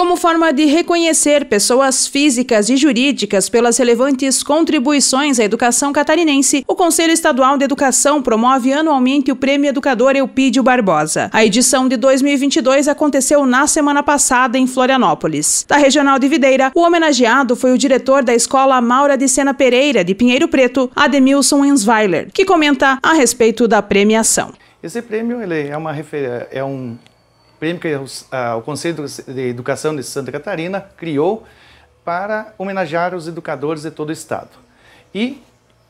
como forma de reconhecer pessoas físicas e jurídicas pelas relevantes contribuições à educação catarinense, o Conselho Estadual de Educação promove anualmente o Prêmio Educador Eupídio Barbosa. A edição de 2022 aconteceu na semana passada em Florianópolis. Da Regional de Videira, o homenageado foi o diretor da Escola Maura de Sena Pereira, de Pinheiro Preto, Ademilson Ensweiler, que comenta a respeito da premiação. Esse prêmio ele é, uma, é um prêmio que o ah, Conselho de Educação de Santa Catarina criou para homenagear os educadores de todo o Estado. E,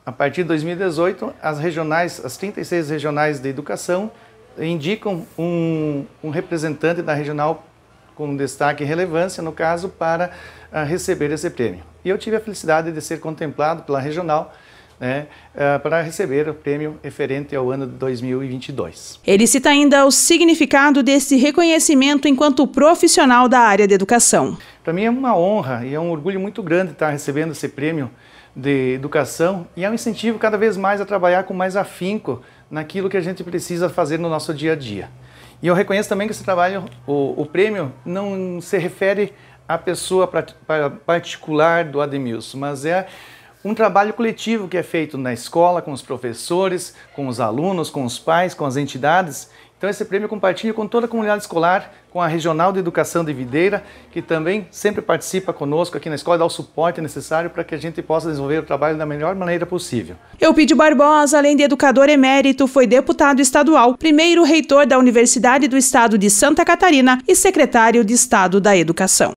a partir de 2018, as regionais, as 36 regionais de educação indicam um, um representante da regional com destaque e relevância, no caso, para ah, receber esse prêmio. E eu tive a felicidade de ser contemplado pela regional né, eh, para receber o prêmio referente ao ano de 2022. Ele cita ainda o significado desse reconhecimento enquanto profissional da área de educação. Para mim é uma honra e é um orgulho muito grande estar recebendo esse prêmio de educação e é um incentivo cada vez mais a trabalhar com mais afinco naquilo que a gente precisa fazer no nosso dia a dia. E eu reconheço também que esse trabalho, o, o prêmio, não se refere à pessoa particular do Ademilson, mas é um trabalho coletivo que é feito na escola, com os professores, com os alunos, com os pais, com as entidades. Então esse prêmio eu compartilho com toda a comunidade escolar, com a Regional de Educação de Videira, que também sempre participa conosco aqui na escola e dá o suporte necessário para que a gente possa desenvolver o trabalho da melhor maneira possível. Eupídio Barbosa, além de educador emérito, foi deputado estadual, primeiro reitor da Universidade do Estado de Santa Catarina e secretário de Estado da Educação.